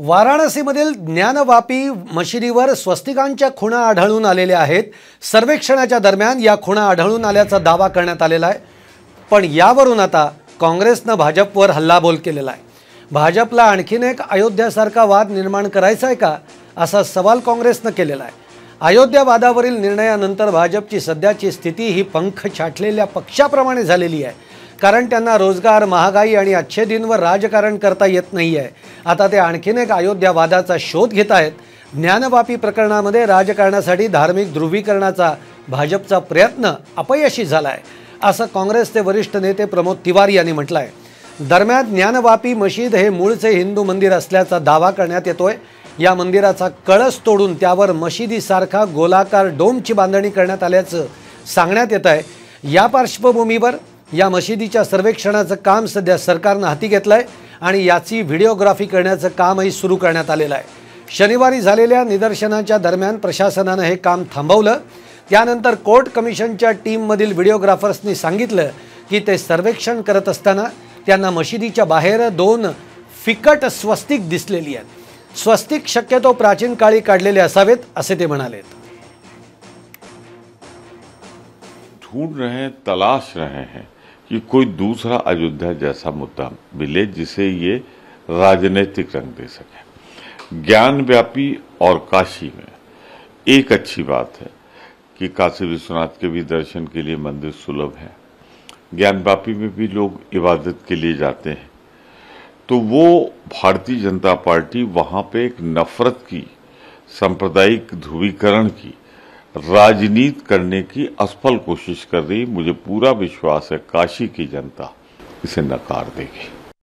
वाराणसीमधील ज्ञानवापी मशिदीवर स्वस्तिकांच्या खुणा आढळून आलेल्या आहेत सर्वेक्षणाच्या दरम्यान या खुणा आढळून आल्याचा दावा करण्यात आलेला आहे पण यावरून आता काँग्रेसनं भाजपवर हल्लाबोल केलेला आहे भाजपला आणखीन एक अयोध्यासारखा वाद निर्माण करायचा आहे का असा सवाल काँग्रेसनं केलेला आहे अयोध्या वादावरील निर्णयानंतर भाजपची सध्याची स्थिती ही पंख छाटलेल्या पक्षाप्रमाणे झालेली आहे कारण त्यांना रोजगार महागाई आणि अच्छेदींवर राजकारण करता येत नाही आहे आता ते आणखीन एक अयोध्या वादाचा शोध घेत आहेत ज्ञानवापी प्रकरणामध्ये राजकारणासाठी धार्मिक ध्रुवीकरणाचा भाजपचा प्रयत्न अपयशी झाला आहे असं काँग्रेसचे वरिष्ठ नेते प्रमोद तिवारी यांनी म्हटलं आहे दरम्यान ज्ञानवापी मशीद हे मूळचे हिंदू मंदिर असल्याचा दावा करण्यात येतोय या मंदिराचा कळस तोडून त्यावर मशिदीसारखा गोलाकार डोमची बांधणी करण्यात आल्याचं सांगण्यात येत आहे या पार्श्वभूमीवर या मशिदीच्या सर्वेक्षणाचं काम सध्या सरकारनं हाती घेतलं आहे आणि याची व्हिडिओग्राफी करण्याचं कामही सुरू करण्यात आलेलं आहे शनिवारी झालेल्या निदर्शनाच्या दरम्यान प्रशासनानं हे काम थांबवलं त्यानंतर कोर्ट कमिशनच्या टीममधील व्हिडिओग्राफर्सनी सांगितलं की ते सर्वेक्षण करत असताना त्यांना मशिदीच्या बाहेर दोन फिकट स्वस्तिक दिसलेली आहेत स्वस्तिक शक्यतो प्राचीन काळी काढलेले असावेत असे ते म्हणाले ढूंढ रहे तलाश रहे हैं कि कोई दूसरा अयोध्या जैसा मुद्दा मिले जिसे ये राजनीतिक रंग दे सके ज्ञान व्यापी और काशी में एक अच्छी बात है कि काशी विश्वनाथ के भी दर्शन के लिए मंदिर सुलभ है ज्ञान व्यापी में भी लोग इबादत के लिए जाते हैं तो वो भारतीय जनता पार्टी वहाँ पे एक नफरत की सांप्रदायिक ध्रुवीकरण की राजनीत करने की असफल कोशिश कर रही मुझे पूरा विश्वास है काशी की जनता इसे नकार देगी